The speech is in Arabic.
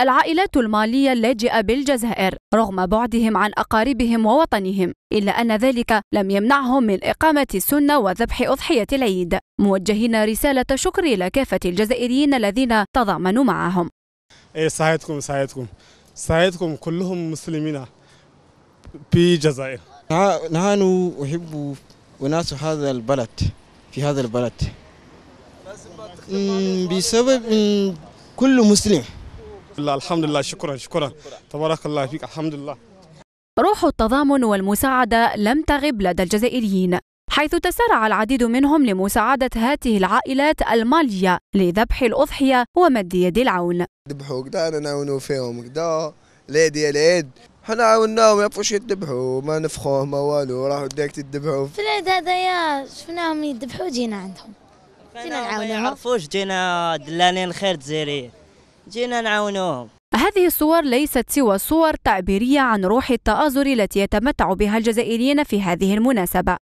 العائلات المالية اللاجئة بالجزائر رغم بعدهم عن أقاربهم ووطنهم إلا أن ذلك لم يمنعهم من إقامة السنة وذبح أضحية العيد موجهين رسالة شكر إلى كافة الجزائريين الذين تضامنوا معهم إيه سعيدكم سعيدكم كلهم مسلمين في الجزائر نحن أحب وناس هذا البلد في هذا البلد بسبب كل مسلم الحمد لله شكرا شكرا تبارك الله فيك الحمد لله روح التضامن والمساعدة لم تغب لدى الجزائريين حيث تسارع العديد منهم لمساعدة هذه العائلات المالية لذبح الأضحية ومد يد العون ذبحوا كدا نعاونوا فيهم كدا العيد يا العيد حنا عاوناهم ما يعرفوش يذبحوا ما نفخوه ما والو راحوا داك تذبحوا في العيد هذايا شفناهم يذبحوا جينا عندهم جينا نعاونوهم ما يعرفوش جينا دلانين خير تزيريه جينا نعاونوهم هذه الصور ليست سوى صور تعبيرية عن روح التآزر التي يتمتع بها الجزائريين في هذه المناسبة